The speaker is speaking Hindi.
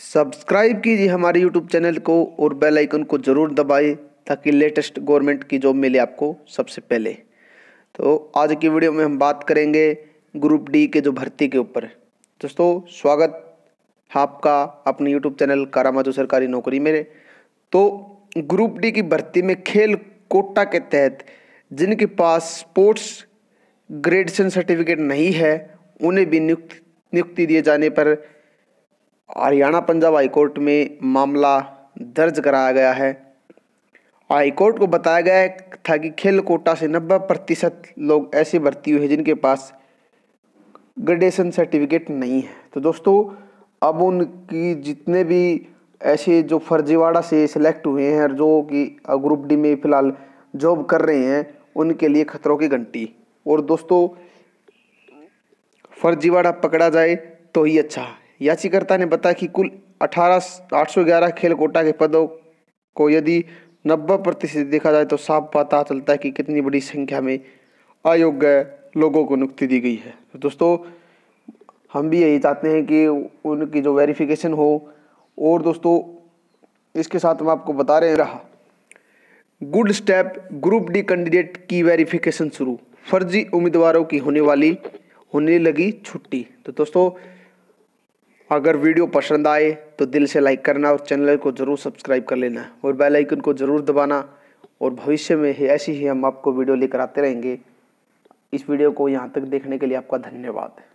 सब्सक्राइब कीजिए हमारे यूट्यूब चैनल को और बेल आइकन को ज़रूर दबाएं ताकि लेटेस्ट गवर्नमेंट की जॉब मिले आपको सबसे पहले तो आज की वीडियो में हम बात करेंगे ग्रुप डी के जो भर्ती के ऊपर दोस्तों स्वागत है आपका अपने यूट्यूब चैनल कारामाजो सरकारी नौकरी में तो ग्रुप डी की भर्ती में खेल कोटा के तहत जिनके पास स्पोर्ट्स ग्रेडेशन सर्टिफिकेट नहीं है उन्हें भी नियुक्त नियुक्ति दिए जाने पर हरियाणा पंजाब हाईकोर्ट में मामला दर्ज कराया गया है हाईकोर्ट को बताया गया था कि खेल कोटा से 90 प्रतिशत लोग ऐसे भर्ती हुए हैं जिनके पास ग्रेडेशन सर्टिफिकेट नहीं है तो दोस्तों अब उनकी जितने भी ऐसे जो फर्जीवाड़ा से सिलेक्ट हुए हैं और जो कि ग्रुप डी में फ़िलहाल जॉब कर रहे हैं उनके लिए खतरों की घंटी और दोस्तों फर्जीवाड़ा पकड़ा जाए तो ही अच्छा याचिकर्ता ने बताया कि कुल अठारह आठ सौ ग्यारह खेल कोटा के पदों को यदि नब्बे प्रतिशत देखा जाए तो साफ पता चलता है कि कितनी बड़ी संख्या में अयोग्य लोगों को नियुक्ति दी गई है तो दोस्तों हम भी यही चाहते हैं कि उनकी जो वेरिफिकेशन हो और दोस्तों इसके साथ हम आपको बता रहे रहा good step group D candidate की वेरिफिकेशन शुरू फर्जी उम्मीदवारों की होने वाली होने लगी छुट्टी तो दोस्तों अगर वीडियो पसंद आए तो दिल से लाइक करना और चैनल को ज़रूर सब्सक्राइब कर लेना और बेल आइकन को ज़रूर दबाना और भविष्य में ही ऐसी ही हम आपको वीडियो लेकर आते रहेंगे इस वीडियो को यहाँ तक देखने के लिए आपका धन्यवाद